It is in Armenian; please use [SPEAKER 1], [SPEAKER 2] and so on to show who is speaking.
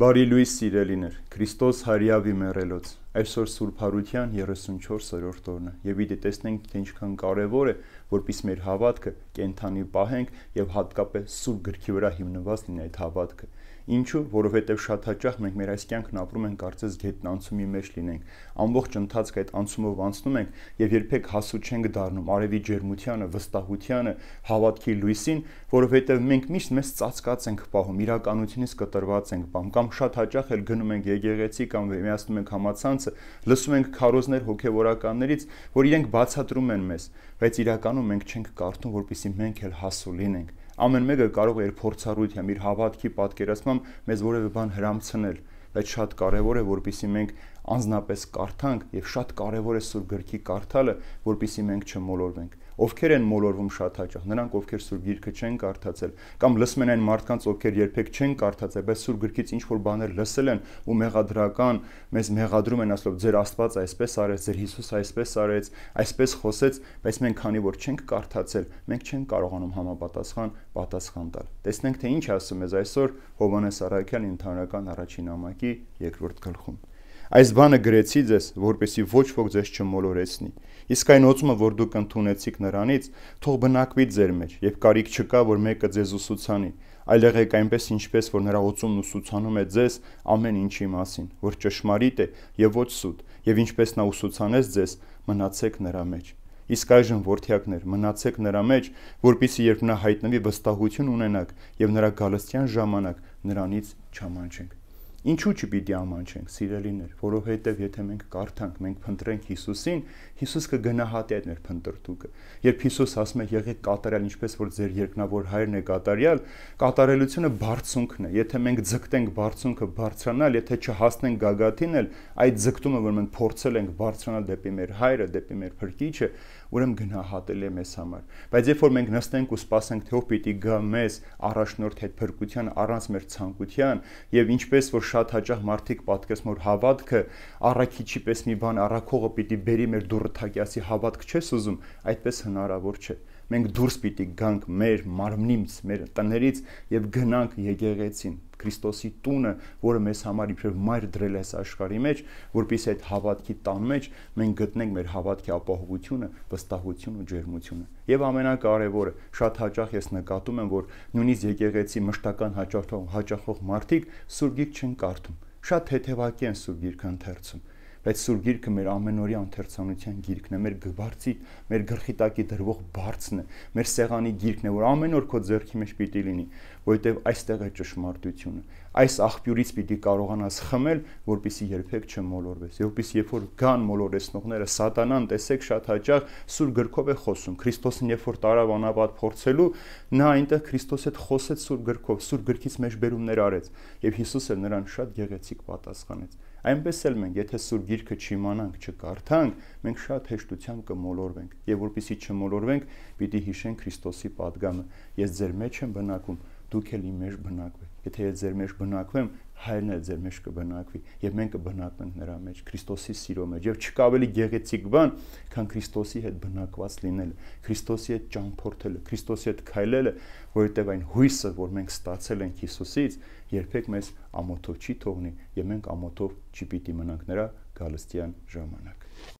[SPEAKER 1] Բարի լույս սիրելիներ, Քրիստոս հարյավի մեռելոց։ Այսօր Սուրբ Հարության 34-րդ օրն է, եւ իդի տեսնենք թե ինչքան կարեւոր է, որpիսի մեր հավատքը կենթանի պահենք եւ հատկապես Սուրբ գրքի վրա հիմնված լինի այդ հավատքը։ Ինչու, որովհետև շատ հաճախ մենք մեր այս կյանքն ապրում ենք կարծես գետն անցումի մեջ լինենք։ Ամբողջ ընթացքը այդ անցումով անցնում ենք եւ երբեք հասու չենք դառնում արևի ջերմությանը, վստահությանը, հավատքի լույսին, որովհետև մենք միշտ մեզ ծածկած ենք պահում, իրականությունից կտրված ենք պահում կամ շատ հաճախ էլ գնում ենք եկեղեցի կամ միացնում ենք համացանցը, լսում ենք քարոզներ հոգեվորականներից, որ իրենք բացատրում են մեզ, բայց իրականում մենք չենք կարթում, որպեսզի մենք էլ հասու լինենք ամեն մեկը կարող է իր փորձառությամբ, իր հավատքի պատկերացմամբ մեզ որևէ բան հрамցնել, բայց շատ կարևոր է, որպեսզի մենք անznապես կարդանք եւ շատ կարեւոր է Սուրբ գրքի կարդալը, որpիսի մենք չմոլորվենք։ Ովքեր են մոլորվում շատ հաճախ, նրանք ովքեր Սուրբ Գիրքը չեն կարդացել, կամ լսում են այն մարդկանց, ովքեր երբեք չեն կարդացել, բայց Սուրբ Գրքից ինչ որ բաներ լսել են ու մեղադրական մեզ մեղադրում են ասելով ձեր Աստված այսպես արեց, ձեր Հիսուս այսպես արեց, այսպես խոսեց, բայց մենք քանի որ չենք կարդացել, մենք չենք կարողանում համապատասխան պատասխան տալ։ Տեսնենք թե ինչ ասում ես այսօր Հովանես Արաքյան ընդհանրական առաջին ամակի երկրորդ գլխում։ Այս բանը գրեցի ձեզ, որպեսի ոչ ոք ձեզ չմոլորեցնի։ Իսկ այն ոցումը, որ դուք ընդունեցիք նրանից, թող բնակվի ձեր մեջ, եւ կարիք չկա, որ մեկը ձեզ ուսուցանի, այլ եղեք այնպես, ինչպես որ նրա ոցումն ուսուցանում է ձեզ ամեն ինչի մասին, որ ճշմարիտ է եւ ոչ սուտ, եւ ինչպես նա ուսուցանեց ձեզ, մնացեք նրա մեջ։ Իսկ այժմ ворթյակներ, մնացեք նրա մեջ, որpիսի երբ նա հայտնվի վստահություն ունենաք եւ նրա գալստյան ժամանակ նրանից չամանչենք։ Ինչու՞ չպիտի ամանչենք, սիրելիներ, որովհետև եթե մենք կարթանք, մենք փնտրենք Հիսուսին, Հիսուս կգնահատի այդ մեր փնտրտուկը։ Երբ Հիսուս ասում է՝ եղեք կատարյալ, ինչպես որ ձեր երկնավոր հայրն է կատարյալ, կատարելությունը բարձունքն է։ Եթե մենք ձգտենք բարձունքը բարձրանալ, եթե չհասնենք գագաթին էլ, այդ ձգտումը, որ մենք փորձել ենք բարձրանալ դեպի մեր հայրը, դեպի մեր փրկիչը, ուրեմն գնահատել է մեզ համար։ Բայց երբ որ մենք նստենք ու սպասենք, թե ով պիտի գա մեզ առաջնորդ հետ փրկության առանց մեր ցանկության, եւ ինչպես որ շատ հաճախ մարդիկ պատկերացնում որ հավատքը առաքիչի պես մի բան առաքողը պիտի բերի մեր դուրը թակյասի հավատք չես ուզում, այդպես հնարավոր չէ մենք դուրս պիտի գանք մեր մարմնից, մեր տներից եւ գնանք եկեղեցին, Քրիստոսի տունը, որը մեզ համար իբրև մայր դրել է այս աշխարհի մեջ, որpիսի այդ հավատքի տան մեջ մենք գտնենք մեր հավատքի ապահովությունը, վստահությունը ու ջերմությունը։ Եվ ամենակարևորը, շատ հաճախ ես նկատում եմ, որ նույնիսկ եկեղեցի մշտական հաճախող հաճախող մարդիկ սուրգիկ չեն կարդում։ Շատ թեթևակի են սուրգիրքը ընթերցում բայց Սուրբ Գիրքը մեր ամենօրյա ընթերցանության գիրքն է, մեր գբարցի, մեր գլխի տակի դրվող բարձն է, մեր սեղանի գիրքն է, որ ամեն օր քո ձեռքի մեջ պիտի լինի, որովհետև այստեղ է ճշմարտությունը, այս աղբյուրից պիտի կարողանաս խմել, որpիսի երբեք չմոլորվես։ Որpիսի երբ որ գան մոլորեցնողները, սատանան, տեսեք, շատ հաճախ սուր գրքով է խոսում։ Քրիստոսն երբ որ տարավ անապատ փորձելու, նա այնտեղ Քրիստոսի հետ խոսեց սուր գրքով, սուր գրքից մեջ բերումներ արեց, եւ Հիսուսը նրան շատ գեղեցիկ պատասխանեց։ Այնպես էլ մենք, եթե սուր գիրքը չիմանանք, չկարդանք, մենք շատ հեշտությամբ կմոլորվենք։ Եվ որpիսի չմոլորվենք, պիտի հիշենք Քրիստոսի падգամը։ Ես ձեր մեջ եմ բնակում դուք էլ իմ մեջ բնակվեք։ Եթե ես ձեր մեջ բնակվեմ, հայրն էլ ձեր մեջ կբնակվի եւ մենք կբնակվենք նրա մեջ Քրիստոսի սիրո մեջ եւ չկա ավելի գեղեցիկ բան քան Քրիստոսի հետ բնակված լինելը Քրիստոսի հետ ճամփորդելը Քրիստոսի հետ քայլելը որովհետեւ այն հույսը որ մենք ստացել ենք Հիսուսից երբեք մեզ ամոթով չի թողնի եւ մենք ամոթով չպիտի մնանք նրա գալստյան ժամանակ